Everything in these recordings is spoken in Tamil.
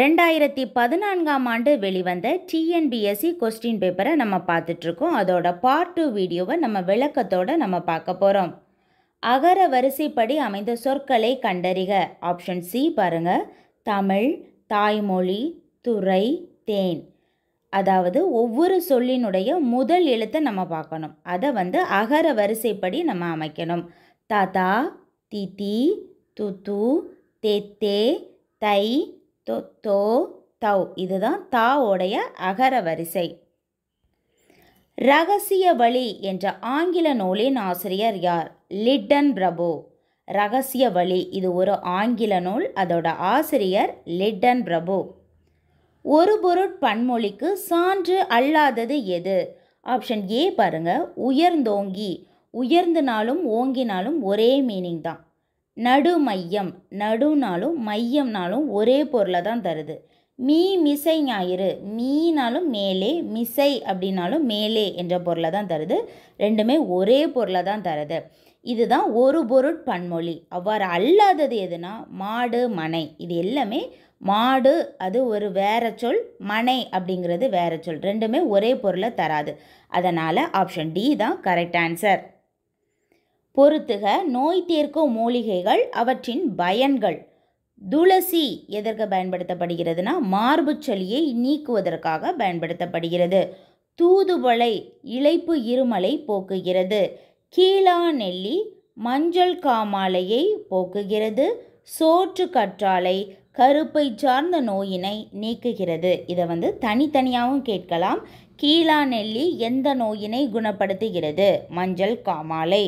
ரெண்டாயிரத்தி பதினான்காம் ஆண்டு வெளிவந்த டிஎன்பிஎஸ்சி கொஸ்டின் பேப்பரை நம்ம பார்த்துட்ருக்கோம் அதோட பார்ட் டூ வீடியோவை நம்ம விளக்கத்தோடு நம்ம பார்க்க போகிறோம் அகர வரிசைப்படி அமைந்த சொற்களை கண்டறிக ஆப்ஷன் சி பாருங்கள் தமிழ் தாய்மொழி துறை தேன் அதாவது ஒவ்வொரு சொல்லினுடைய முதல் எழுத்தை நம்ம பார்க்கணும் அதை வந்து அகர வரிசைப்படி நம்ம அமைக்கணும் தாத்தா திதி துத்து தெத்தே தை தோ தோ தௌ இதுதான் தாவோடைய அகர வரிசை ரகசிய வழி என்ற ஆங்கில நூலின் ஆசிரியர் யார் லிட்டன் பிரபு ரகசிய வழி இது ஒரு ஆங்கில நூல் அதோட ஆசிரியர் லிட்டன் பிரபு ஒரு பொருட்பன்மொழிக்கு சான்று அல்லாதது எது ஆப்ஷன் ஏ பாருங்க உயர்ந்தோங்கி உயர்ந்தனாலும் ஓங்கினாலும் ஒரே மீனிங் தான் நடு மையம் நடுனாலும் மையம்னாலும் ஒரே பொருளை தான் தருது மீ மிசை ஞாயிறு மீனாலும் மேலே மிசை அப்படின்னாலும் மேலே என்ற பொருளை தான் தருது ரெண்டுமே ஒரே பொருளை தான் தருது இதுதான் ஒரு பொருள் பன்மொழி அவ்வாறு அல்லாதது எதுனா மாடு மனை இது எல்லாமே மாடு அது ஒரு வேற சொல் மனை அப்படிங்கிறது வேற சொல் ரெண்டுமே ஒரே பொருளை தராது அதனால் ஆப்ஷன் டி தான் கரெக்ட் ஆன்சர் பொறுத்துக நோய் தீர்க்கும் மூலிகைகள் அவற்றின் பயன்கள் துளசி எதற்கு பயன்படுத்தப்படுகிறதுனா மார்பு சளியை நீக்குவதற்காக பயன்படுத்தப்படுகிறது தூதுவளை இழைப்பு இருமலை போக்குகிறது கீழா நெல்லி மஞ்சள் காமாலையை போக்குகிறது சோற்று கற்றாழை கருப்பை சார்ந்த நோயினை நீக்குகிறது இதை வந்து தனித்தனியாகவும் கேட்கலாம் கீழா நெல்லி எந்த நோயினை குணப்படுத்துகிறது மஞ்சள் காமாலை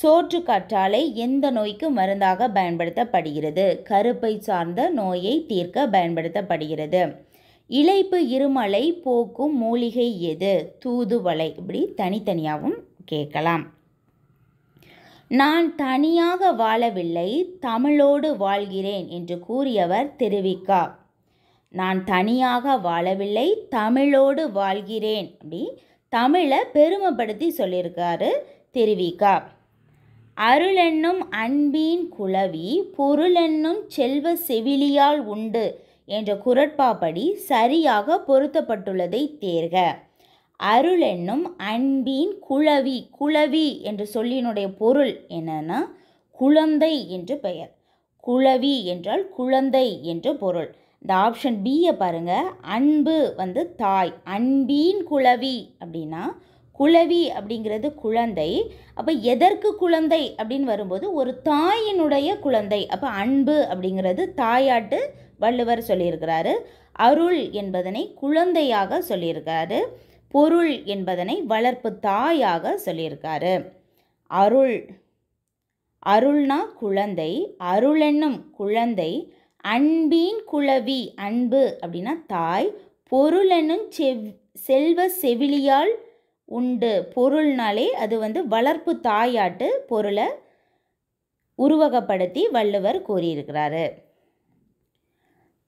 சோற்று கற்றாழை எந்த நோய்க்கு மருந்தாக பயன்படுத்தப்படுகிறது கருப்பை சார்ந்த நோயை தீர்க்க பயன்படுத்தப்படுகிறது இழைப்பு இருமலை போக்கும் மூலிகை எது தூதுவளை இப்படி தனித்தனியாகவும் கேட்கலாம் நான் தனியாக வாழவில்லை தமிழோடு வாழ்கிறேன் என்று கூறியவர் திருவிக்கா நான் தனியாக வாழவில்லை தமிழோடு வாழ்கிறேன் அப்படி தமிழை பெருமைப்படுத்தி சொல்லியிருக்காரு திருவிக்கா அருளென்னும் அன்பின் குலவி பொருளென்னும் செல்வ செவிலியால் உண்டு என்ற குரட்பாப்படி சரியாக பொருத்தப்பட்டுள்ளதை தேர்க அருளென்னும் அன்பின் குளவி குளவி என்ற சொல்லினுடைய பொருள் என்னன்னா குழந்தை என்று பெயர் குளவி என்றால் குழந்தை என்று பொருள் இந்த ஆப்ஷன் பியை பாருங்கள் அன்பு வந்து தாய் அன்பின் குளவி அப்படின்னா குழவி அப்படிங்கிறது குழந்தை அப்போ எதற்கு குழந்தை அப்படின்னு வரும்போது ஒரு தாயினுடைய குழந்தை அப்போ அன்பு அப்படிங்கிறது தாயாட்டு வள்ளுவர் சொல்லியிருக்கிறாரு அருள் என்பதனை குழந்தையாக சொல்லியிருக்காரு பொருள் என்பதனை வளர்ப்பு தாயாக சொல்லியிருக்காரு அருள் அருள்னா குழந்தை அருள் என்னும் குழந்தை அன்பின் குழவி அன்பு அப்படின்னா தாய் பொருள் என்னும் செவ் செல்வ செவிலியால் உண்டு பொருள்னாலே அது வந்து வளர்ப்பு தாயாட்டு பொருளை உருவகப்படுத்தி வள்ளுவர் கூறியிருக்கிறாரு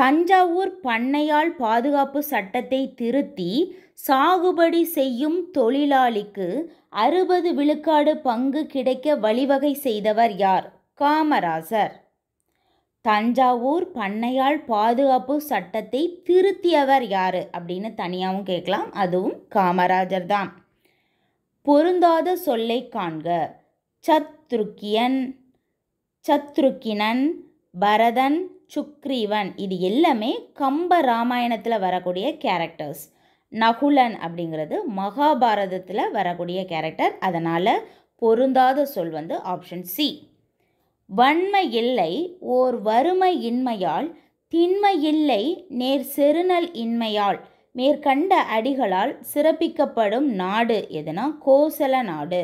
தஞ்சாவூர் பண்ணையால் பாதுகாப்பு சட்டத்தை திருத்தி சாகுபடி செய்யும் தொழிலாளிக்கு அறுபது விழுக்காடு பங்கு கிடைக்க வழிவகை செய்தவர் யார் காமராசர் தஞ்சாவூர் பண்ணையால் பாதுகாப்பு சட்டத்தை திருத்தியவர் யார் அப்படின்னு தனியாகவும் கேட்கலாம் அதுவும் காமராஜர் தான் பொருந்தாத சொல்லை காண்க சத்ருக்கியன் சத்ருக்கினன் பரதன் சுக்ரீவன் இது எல்லாமே கம்ப ராமாயணத்தில் வரக்கூடிய கேரக்டர்ஸ் நகுலன் அப்படிங்கிறது மகாபாரதத்தில் வரக்கூடிய கேரக்டர் அதனால் பொருந்தாத சொல் வந்து ஆப்ஷன் சி வன்மை இல்லை ஓர் வறுமை இன்மையால் திண்மையில்லை நேர் செருநல் இன்மையால் மேற்கண்ட அடிகளால் சிறப்பிக்கப்படும் நாடு எதுனா கோசல நாடு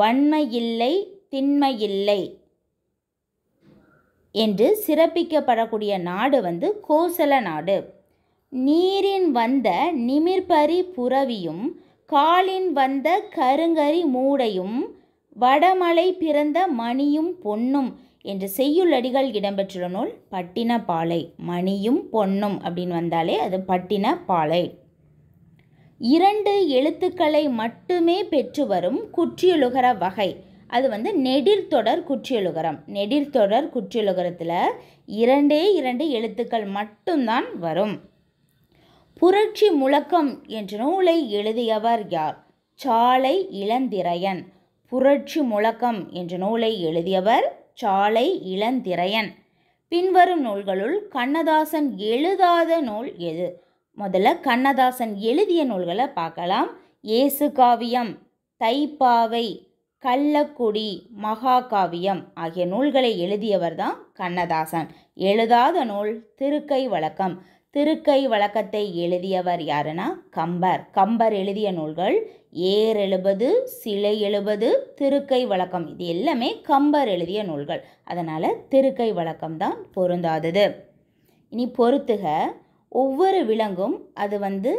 வன்மை திண்மை திண்மையில்லை என்று சிறப்பிக்கப்படக்கூடிய நாடு வந்து கோசல நாடு நீரின் வந்த நிமிர்பரி புறவியும் காலின் வந்த கருங்கரி மூடையும் வடமலை பிறந்த மணியும் பொன்னும் என்ற அடிகள் இடம்பெற்றுள்ள நூல் பட்டின பாலை மணியும் பொன்னும் அப்படின்னு வந்தாலே அது பட்டின பாலை இரண்டு எழுத்துக்களை மட்டுமே பெற்று வரும் குற்றியலுகர வகை அது வந்து நெடில் தொடர் குற்றியலுகரம் நெடில் தொடர் குற்றியலுகரத்தில் இரண்டே இரண்டு எழுத்துக்கள் மட்டும்தான் வரும் புரட்சி முழக்கம் என்ற நூலை எழுதியவர் யார் சாலை இளந்திரையன் புரட்சி முழக்கம் என்ற நூலை எழுதியவர் சாலை இளந்திரையன் பின்வரும் நூல்களுள் கண்ணதாசன் எழுதாத நூல் எது முதல்ல கண்ணதாசன் எழுதிய நூல்களை பார்க்கலாம் இயேசு காவியம் தைப்பாவை கள்ளக்குடி மகாகாவியம் ஆகிய நூல்களை எழுதியவர் தான் கண்ணதாசன் எழுதாத நூல் திருக்கை வழக்கம் திருக்கை வழக்கத்தை எழுதியவர் யாருனா கம்பர் கம்பர் எழுதிய நூல்கள் ஏர் எழுபது சிலை எழுபது திருக்கை வழக்கம் இது எல்லாமே கம்பர் எழுதிய நூல்கள் அதனால் திருக்கை வழக்கம் தான் பொருந்தாதது இனி பொறுத்துக ஒவ்வொரு விலங்கும் அது வந்து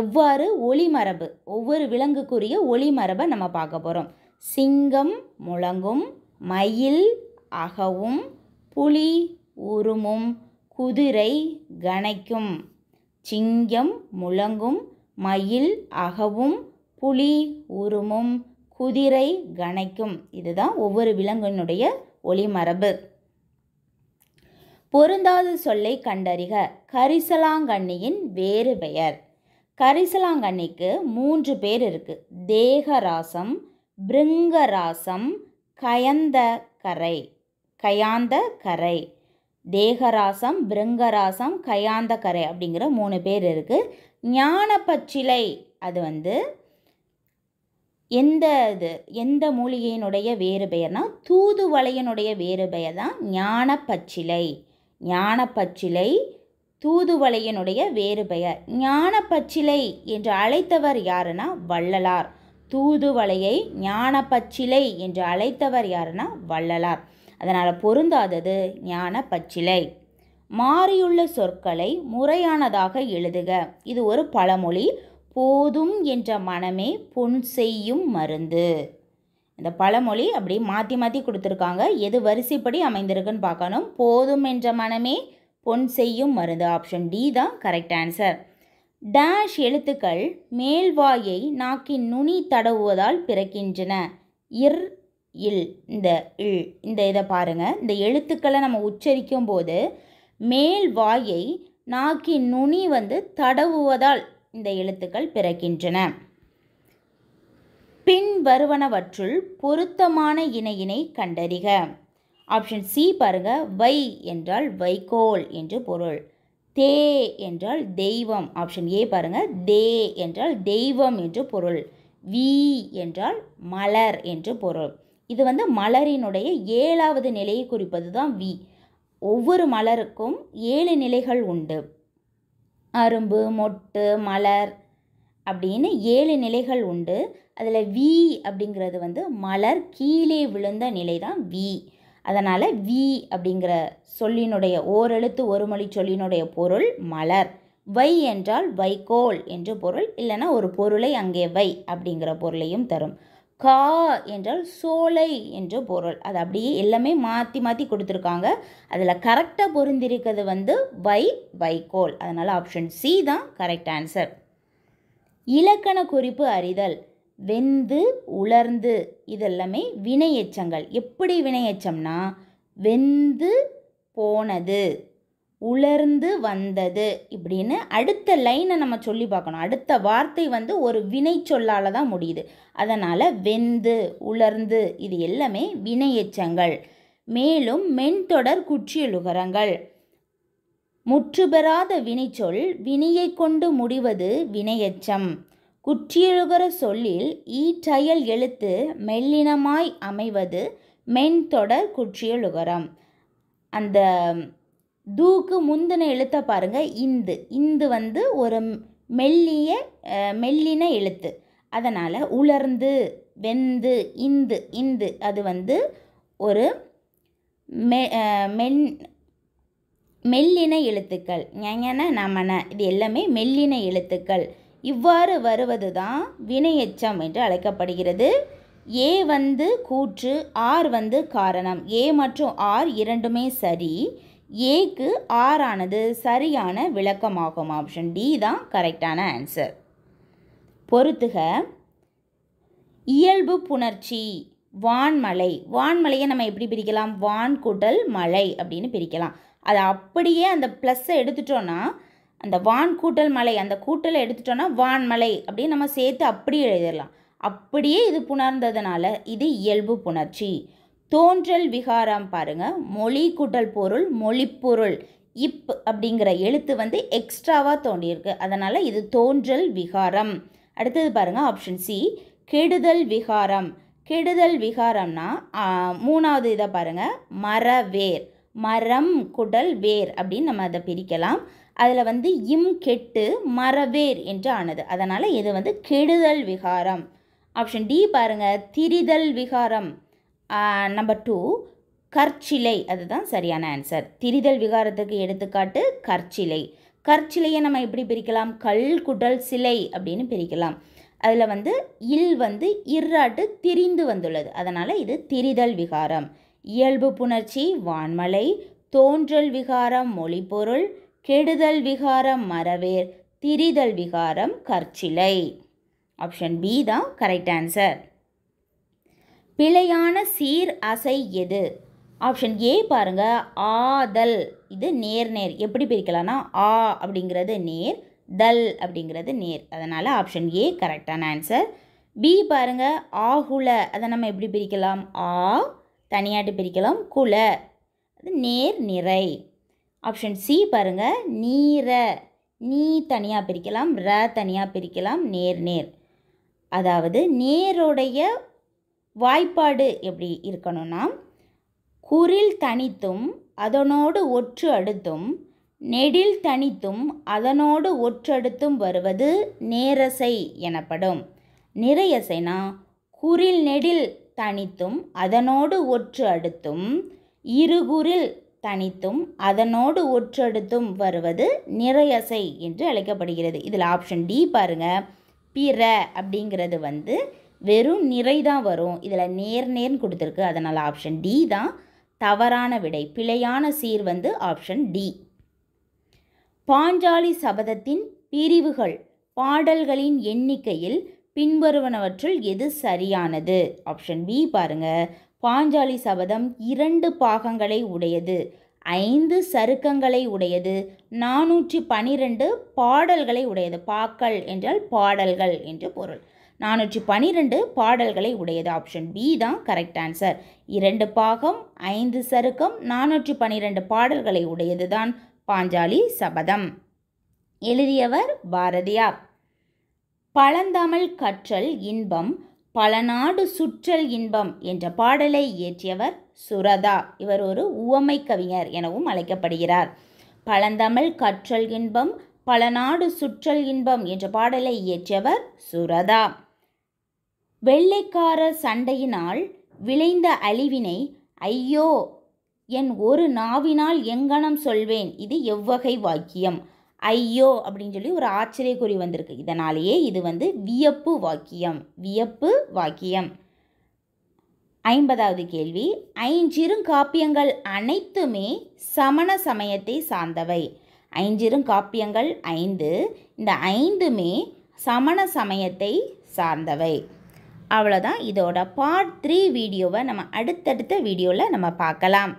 எவ்வாறு ஒளிமரபு ஒவ்வொரு விலங்குக்குரிய ஒளிமரபை நம்ம பார்க்க போகிறோம் சிங்கம் முழங்கும் மயில் அகவும் புலி உருமும் குதிரை கனைக்கும் சிங்கம் முழங்கும் மயில் அகவும் புலி உருமும் குதிரை கனைக்கும் இதுதான் ஒவ்வொரு விலங்கினுடைய ஒளிமரபு பொருந்தாத சொல்லை கண்டறிக கரிசலாங்கண்ணியின் வேறு பெயர் கரிசலாங்கண்ணிக்கு மூன்று பேர் இருக்குது தேகராசம் பிருங்கராசம் கயந்த கரை கயாந்த கரை தேகராசம் பிருங்கராசம் கரை அப்படிங்கிற மூணு பேர் இருக்குது ஞானப்பச்சிலை அது வந்து எந்த இது எந்த மூலிகையினுடைய வேறு பெயர்னா தூதுவளையனுடைய வேறு பெயர் தான் ஞானப்பச்சிலை ஞானப்பச்சிலை தூதுவளையனுடைய வேறு பெயர் ஞானப்பச்சிலை என்று அழைத்தவர் யாருன்னா வள்ளலார் தூதுவளையை ஞானப்பச்சிலை என்று அழைத்தவர் யாருன்னா வள்ளலார் அதனால் பொருந்தாதது ஞான பச்சிலை மாறியுள்ள சொற்களை முறையானதாக எழுதுக இது ஒரு பழமொழி போதும் என்ற மனமே பொன் செய்யும் மருந்து இந்த பழமொழி அப்படி மாற்றி மாற்றி கொடுத்துருக்காங்க எது வரிசைப்படி அமைந்திருக்குன்னு பார்க்கணும் போதும் என்ற மனமே பொன் செய்யும் மருந்து ஆப்ஷன் டி தான் கரெக்ட் ஆன்சர் டேஷ் எழுத்துக்கள் மேல்வாயை நாக்கின் நுனி தடவுவதால் பிறக்கின்றன இர் இல் இந்த இல் இந்த இதை பாருங்கள் இந்த எழுத்துக்களை நம்ம உச்சரிக்கும் போது மேல் வாயை நாக்கின் நுனி வந்து தடவுவதால் இந்த எழுத்துக்கள் பிறக்கின்றன பின் வருவனவற்றுள் பொருத்தமான இணையினை கண்டறிக ஆப்ஷன் சி பாருங்க வை என்றால் வைகோல் என்று பொருள் தே என்றால் தெய்வம் ஆப்ஷன் ஏ பாருங்க தே என்றால் தெய்வம் என்று பொருள் வி என்றால் மலர் என்று பொருள் இது வந்து மலரினுடைய ஏழாவது நிலையை குறிப்பது தான் வி ஒவ்வொரு மலருக்கும் ஏழு நிலைகள் உண்டு அரும்பு மொட்டு மலர் அப்படின்னு ஏழு நிலைகள் உண்டு அதில் வி அப்படிங்கிறது வந்து மலர் கீழே விழுந்த நிலை தான் வி அதனால் வி அப்படிங்கிற சொல்லினுடைய ஓரெழுத்து ஒரு மொழி சொல்லினுடைய பொருள் மலர் வை என்றால் வைகோல் என்று பொருள் இல்லைன்னா ஒரு பொருளை அங்கே வை அப்படிங்கிற பொருளையும் தரும் கா என்றால் சோலை என்று பொருள் அது அப்படியே எல்லாமே மாற்றி மாற்றி கொடுத்துருக்காங்க அதில் கரெக்டாக பொருந்திருக்கிறது வந்து வை வைகோல் அதனால் ஆப்ஷன் சி தான் கரெக்ட் ஆன்சர் இலக்கண குறிப்பு அறிதல் வெந்து உலர்ந்து இதெல்லாமே வினையச்சங்கள் எப்படி வினையச்சம்னா வெந்து போனது உலர்ந்து வந்தது இப்படின்னு அடுத்த லைனை நம்ம சொல்லி பார்க்கணும் அடுத்த வார்த்தை வந்து ஒரு வினை சொல்லால் தான் முடியுது அதனால் வெந்து உலர்ந்து இது எல்லாமே வினை எச்சங்கள் மேலும் மென்தொடர் குற்றியலுகரங்கள் முற்றுபெறாத வினைச்சொல் வினையை கொண்டு முடிவது வினையச்சம் குற்றியலுகர சொல்லில் ஈற்றயல் எழுத்து மெல்லினமாய் அமைவது மென்தொடர் குற்றியலுகரம் அந்த தூக்கு முந்தின எழுத்தை பாருங்கள் இந்து இந்து வந்து ஒரு மெல்லிய மெல்லின எழுத்து அதனால் உலர்ந்து வெந்து இந்து இந்து அது வந்து ஒரு மெ மென் மெல்லின எழுத்துக்கள் ஞான நமன இது எல்லாமே மெல்லின எழுத்துக்கள் இவ்வாறு வருவது தான் வினையச்சம் என்று அழைக்கப்படுகிறது ஏ வந்து கூற்று ஆர் வந்து காரணம் ஏ மற்றும் ஆர் இரண்டுமே சரி ஏக்கு ஆறானது சரியான விளக்கமாகும் ஆப்ஷன் டி தான் கரெக்டான ஆன்சர் பொறுத்துக இயல்பு புணர்ச்சி வான்மலை வான்மலையை நம்ம எப்படி பிரிக்கலாம் வான் மலை அப்படின்னு பிரிக்கலாம் அதை அப்படியே அந்த ப்ளஸ்ஸை எடுத்துட்டோன்னா அந்த வான் கூட்டல் மலை அந்த கூட்டலை எடுத்துட்டோன்னா வான்மலை அப்படின்னு நம்ம சேர்த்து அப்படியே எழுதிடலாம் அப்படியே இது புணர்ந்ததுனால இது இயல்பு புணர்ச்சி தோன்றல் விகாரம் பாருங்கள் மொழி குடல் பொருள் மொழிப்பொருள் இப் அப்படிங்கிற எழுத்து வந்து எக்ஸ்ட்ராவாக தோண்டியிருக்கு அதனால் இது தோன்றல் விகாரம் அடுத்தது பாருங்கள் ஆப்ஷன் சி கெடுதல் விகாரம் கெடுதல் விகாரம்னா மூணாவது இதை பாருங்கள் மரவேர் மரம் குடல் வேர் அப்படின்னு நம்ம அதை பிரிக்கலாம் அதில் வந்து இம் கெட்டு மரவேர் என்று ஆனது அதனால் இது வந்து கெடுதல் விகாரம் ஆப்ஷன் டி பாருங்கள் திரிதல் விகாரம் நம்பர் டூ கற்சிலை அதுதான் சரியான ஆன்சர் திரிதல் விகாரத்துக்கு எடுத்துக்காட்டு கற்சிலை கற்சிலையை நம்ம எப்படி பிரிக்கலாம் கல் குடல் சிலை அப்படின்னு பிரிக்கலாம் அதில் வந்து இல் வந்து இர்ராட்டு திரிந்து வந்துள்ளது அதனால் இது திரிதல் விகாரம் இயல்பு புணர்ச்சி வான்மலை தோன்றல் விகாரம் மொழிப்பொருள் கெடுதல் விகாரம் மரவேர் திரிதல் விகாரம் கற்சிலை ஆப்ஷன் பி தான் கரெக்ட் ஆன்சர் பிழையான சீர் அசை எது ஆப்ஷன் ஏ பாருங்க ஆதல் இது நேர் நேர் எப்படி பிரிக்கலாம்னா ஆ அப்படிங்கிறது நேர் தல் அப்படிங்கிறது நேர் அதனால் ஆப்ஷன் ஏ கரெக்டான ஆன்சர் பி பாருங்க ஆகுல அதை நம்ம எப்படி பிரிக்கலாம் ஆ தனியாட்டு பிரிக்கலாம் குல அது நேர் நிறை ஆப்ஷன் சி பாருங்க நீர நீ தனியாக பிரிக்கலாம் ர தனியாக பிரிக்கலாம் நேர் நேர் அதாவது நேருடைய வாய்ப்பாடு எப்படி இருக்கணும்னா குரில் தனித்தும் அதனோடு ஒற்று அடுத்தும் நெடில் தனித்தும் அதனோடு ஒற்றடுத்தும் வருவது நேரசை எனப்படும் நிறையசைனா குரில் நெடில் தனித்தும் அதனோடு ஒற்று அடுத்தும் இருகுறில் தனித்தும் அதனோடு ஒற்றடுத்தும் வருவது நிறையசை என்று அழைக்கப்படுகிறது இதில் ஆப்ஷன் டி பாருங்கள் பிற அப்படிங்கிறது வந்து வெறும் நிறை தான் வரும் இதில் நேர் நேர்னு கொடுத்துருக்கு அதனால் ஆப்ஷன் டி தான் தவறான விடை பிழையான சீர் வந்து ஆப்ஷன் டி பாஞ்சாலி சபதத்தின் பிரிவுகள் பாடல்களின் எண்ணிக்கையில் பின்வருவனவற்றில் எது சரியானது ஆப்ஷன் பி பாருங்க பாஞ்சாலி சபதம் இரண்டு பாகங்களை உடையது ஐந்து சருக்கங்களை உடையது நானூற்றி பனிரெண்டு பாடல்களை உடையது பாக்கள் என்றால் பாடல்கள் என்று பொருள் நானூற்றி பனிரெண்டு பாடல்களை உடையது ஆப்ஷன் பி தான் கரெக்ட் ஆன்சர் இரண்டு பாகம் ஐந்து சருக்கம் நானூற்றி பனிரெண்டு பாடல்களை உடையது தான் பாஞ்சாலி சபதம் எழுதியவர் பாரதியார் பழந்தமிழ் கற்றல் இன்பம் பல நாடு சுற்றல் இன்பம் என்ற பாடலை இயற்றியவர் சுரதா இவர் ஒரு உவமை கவிஞர் எனவும் அழைக்கப்படுகிறார் பழந்தமிழ் கற்றல் இன்பம் பல நாடு சுற்றல் இன்பம் என்ற பாடலை இயற்றியவர் சுரதா வெள்ளைக்காரர் சண்டையினால் விளைந்த அழிவினை ஐயோ என் ஒரு நாவினால் எங்கனம் சொல்வேன் இது எவ்வகை வாக்கியம் ஐயோ அப்படின்னு சொல்லி ஒரு ஆச்சரியக்குறி வந்திருக்கு இதனாலேயே இது வந்து வியப்பு வாக்கியம் வியப்பு வாக்கியம் ஐம்பதாவது கேள்வி காப்பியங்கள் அனைத்துமே சமண சமயத்தை சார்ந்தவை காப்பியங்கள் ஐந்து இந்த ஐந்துமே சமண சமயத்தை சார்ந்தவை அவ்வளோதான் இதோட பார்ட் த்ரீ வீடியோவை நம்ம அடுத்தடுத்த வீடியோவில் நம்ம பார்க்கலாம்